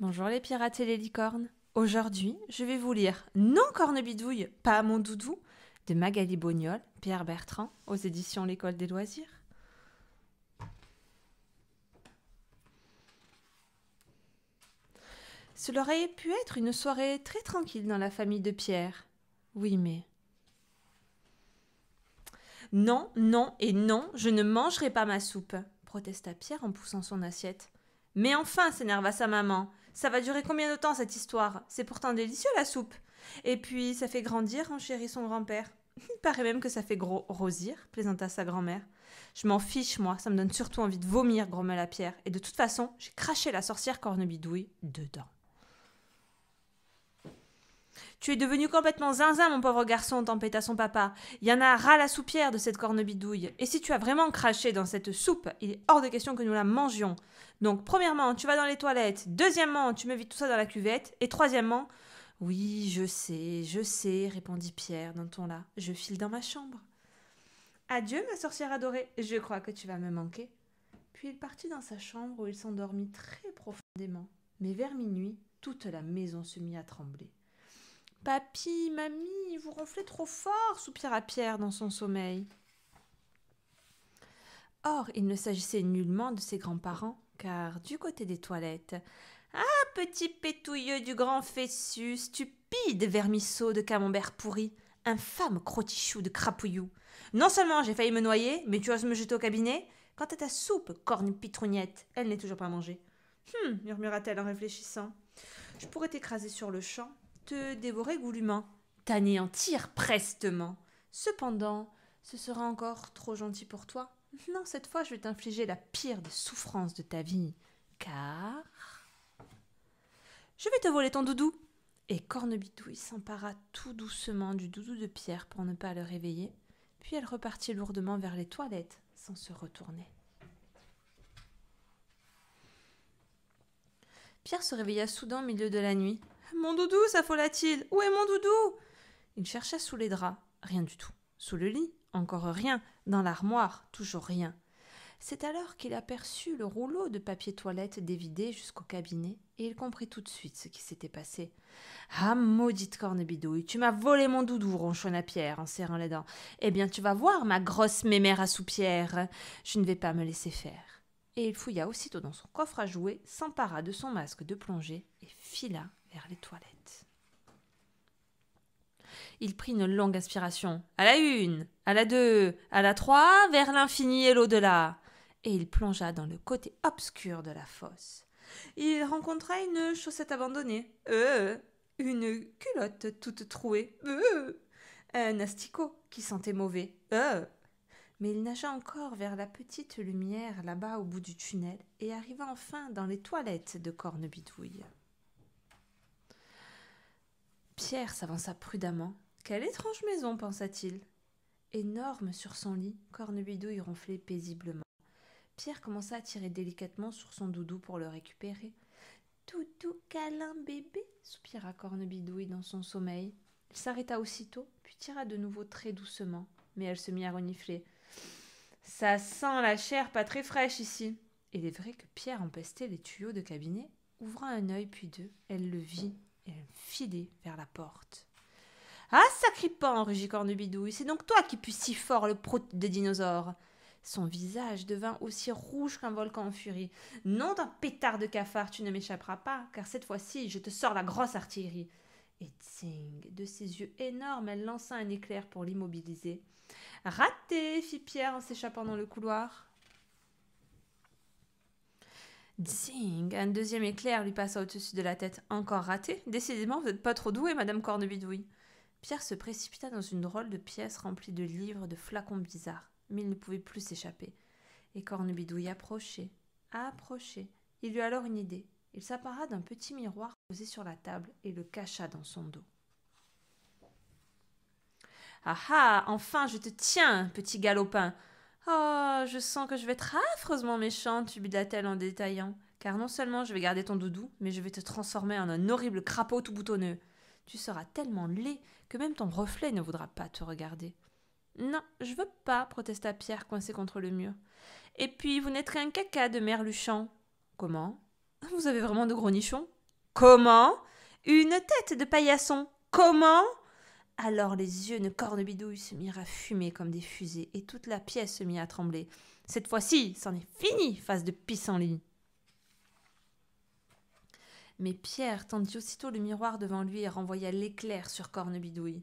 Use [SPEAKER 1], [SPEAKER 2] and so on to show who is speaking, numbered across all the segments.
[SPEAKER 1] Bonjour les pirates et les licornes. Aujourd'hui, je vais vous lire Non Cornebidouille, pas mon doudou de Magali Bognol, Pierre Bertrand, aux éditions L'École des loisirs. Cela aurait pu être une soirée très tranquille dans la famille de Pierre. Oui, mais. Non, non et non, je ne mangerai pas ma soupe, protesta Pierre en poussant son assiette. Mais enfin, s'énerva sa maman, ça va durer combien de temps cette histoire C'est pourtant délicieux la soupe. Et puis ça fait grandir, en chéri son grand-père. Il paraît même que ça fait gros rosir, plaisanta sa grand-mère. Je m'en fiche, moi, ça me donne surtout envie de vomir, grommela Pierre, et de toute façon, j'ai craché la sorcière cornebidouille dedans. Tu es devenu complètement zinzin, mon pauvre garçon, tempêta son papa. Il y en a ras la soupière de cette corne bidouille. Et si tu as vraiment craché dans cette soupe, il est hors de question que nous la mangions. Donc, premièrement, tu vas dans les toilettes. Deuxièmement, tu me vis tout ça dans la cuvette. Et troisièmement, oui, je sais, je sais, répondit Pierre d'un ton là. Je file dans ma chambre. Adieu, ma sorcière adorée. Je crois que tu vas me manquer. Puis il partit dans sa chambre où il s'endormit très profondément. Mais vers minuit, toute la maison se mit à trembler. Papy, mamie, vous ronflez trop fort, soupira Pierre dans son sommeil. Or, il ne s'agissait nullement de ses grands-parents, car du côté des toilettes, Ah, petit pétouilleux du grand fessus, stupide vermisseau de camembert pourri, infâme crotichou de crapouillou. Non seulement j'ai failli me noyer, mais tu oses me jeter au cabinet Quant à ta soupe, corne pitrougnette, elle n'est toujours pas mangée. Hum, murmura-t-elle en réfléchissant. Je pourrais t'écraser sur le champ, te dévorer goulûment, t'anéantir prestement. Cependant, ce sera encore trop gentil pour toi. Non, cette fois, je vais t'infliger la pire des souffrances de ta vie, car je vais te voler ton doudou. Et Cornebidouille s'empara tout doucement du doudou de Pierre pour ne pas le réveiller, puis elle repartit lourdement vers les toilettes sans se retourner. Pierre se réveilla soudain au milieu de la nuit. Mon doudou, s'affola-t-il Où est mon doudou Il chercha sous les draps. Rien du tout. Sous le lit, encore rien. Dans l'armoire, toujours rien. C'est alors qu'il aperçut le rouleau de papier toilette dévidé jusqu'au cabinet, et il comprit tout de suite ce qui s'était passé. Ah, maudite cornebidouille, tu m'as volé mon doudou, ronchonna Pierre en serrant les dents. Eh bien, tu vas voir, ma grosse mémère à soupière. Je ne vais pas me laisser faire. Et il fouilla aussitôt dans son coffre à jouer, s'empara de son masque de plongée et fila vers les toilettes. Il prit une longue inspiration. À la une, à la deux, à la trois, vers l'infini et l'au-delà. Et il plongea dans le côté obscur de la fosse. Il rencontra une chaussette abandonnée, euh, une culotte toute trouée, euh, un asticot qui sentait mauvais, euh. Mais il nagea encore vers la petite lumière là-bas au bout du tunnel et arriva enfin dans les toilettes de Cornebidouille. Pierre s'avança prudemment. Quelle étrange maison, pensa-t-il. Énorme sur son lit, Cornebidouille ronflait paisiblement. Pierre commença à tirer délicatement sur son doudou pour le récupérer. Toutou câlin bébé, soupira Cornebidouille dans son sommeil. Il s'arrêta aussitôt, puis tira de nouveau très doucement, mais elle se mit à renifler. Ça sent la chair pas très fraîche ici. Il est vrai que Pierre empestait les tuyaux de cabinet. Ouvrant un œil puis deux, elle le vit filait vers la porte. Ah, sacripant rugit bidouille. c'est donc toi qui puisses si fort le prout des dinosaures. Son visage devint aussi rouge qu'un volcan en furie. Non d'un pétard de cafard, tu ne m'échapperas pas, car cette fois-ci, je te sors la grosse artillerie. Et Tsing, de ses yeux énormes, elle lança un éclair pour l'immobiliser. Raté fit Pierre en s'échappant dans le couloir. Zing Un deuxième éclair lui passa au-dessus de la tête. Encore raté Décidément, vous n'êtes pas trop doué, madame Cornebidouille. Pierre se précipita dans une drôle de pièce remplie de livres, de flacons bizarres. Mais il ne pouvait plus s'échapper. Et Cornebidouille approchait, approchait. Il eut alors une idée. Il s'appara d'un petit miroir posé sur la table et le cacha dans son dos. Ah ah Enfin, je te tiens, petit galopin Oh, je sens que je vais être affreusement méchante, bida t elle en détaillant. Car non seulement je vais garder ton doudou, mais je vais te transformer en un horrible crapaud tout boutonneux. Tu seras tellement laid que même ton reflet ne voudra pas te regarder. Non, je veux pas, protesta Pierre coincé contre le mur. Et puis vous naîtrez un caca de merluchant. »« Comment Vous avez vraiment de gros nichons Comment Une tête de paillasson Comment alors les yeux de Cornebidouille se mirent à fumer comme des fusées, et toute la pièce se mit à trembler. Cette fois-ci, c'en est fini, face de pissenlit. Mais Pierre tendit aussitôt le miroir devant lui et renvoya l'éclair sur Cornebidouille.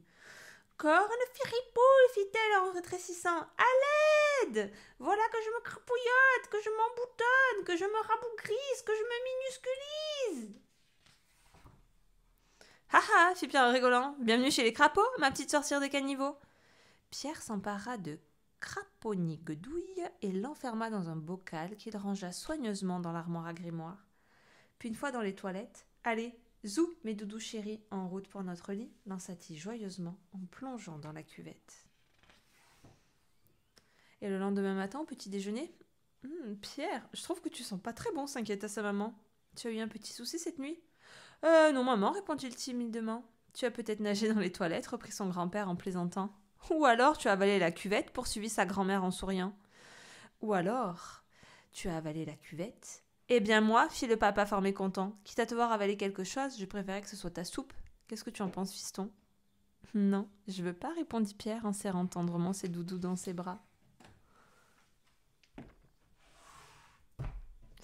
[SPEAKER 1] Corne firipouille, fit-elle en rétrécissant. À l'aide Voilà que je me crapouillote, que je m'emboutonne, que je me rabougrise, que je me minusculise Haha, fit Pierre rigolant. Bienvenue chez les crapauds, ma petite sorcière des caniveaux. Pierre s'empara de Craponnie et l'enferma dans un bocal qu'il rangea soigneusement dans l'armoire à grimoire. Puis une fois dans les toilettes, allez, zou, mes doudous chéris, en route pour notre lit, lança-t-il joyeusement en plongeant dans la cuvette. Et le lendemain matin, au petit déjeuner, hum, Pierre, je trouve que tu sens pas très bon, s'inquiéta sa maman. Tu as eu un petit souci cette nuit euh, non, maman, répondit-il timidement. Tu as peut-être nagé dans les toilettes, reprit son grand-père en plaisantant. Ou alors tu as avalé la cuvette, poursuivit sa grand-mère en souriant. Ou alors tu as avalé la cuvette Eh bien moi, fit le papa fort mécontent, quitte à te voir avaler quelque chose, je préférais que ce soit ta soupe. Qu'est-ce que tu en penses, fiston Non, je veux pas, répondit Pierre en serrant tendrement ses doudous dans ses bras.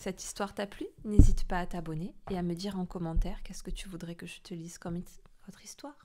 [SPEAKER 1] Cette histoire t'a plu N'hésite pas à t'abonner et à me dire en commentaire qu'est-ce que tu voudrais que je te lise comme autre histoire.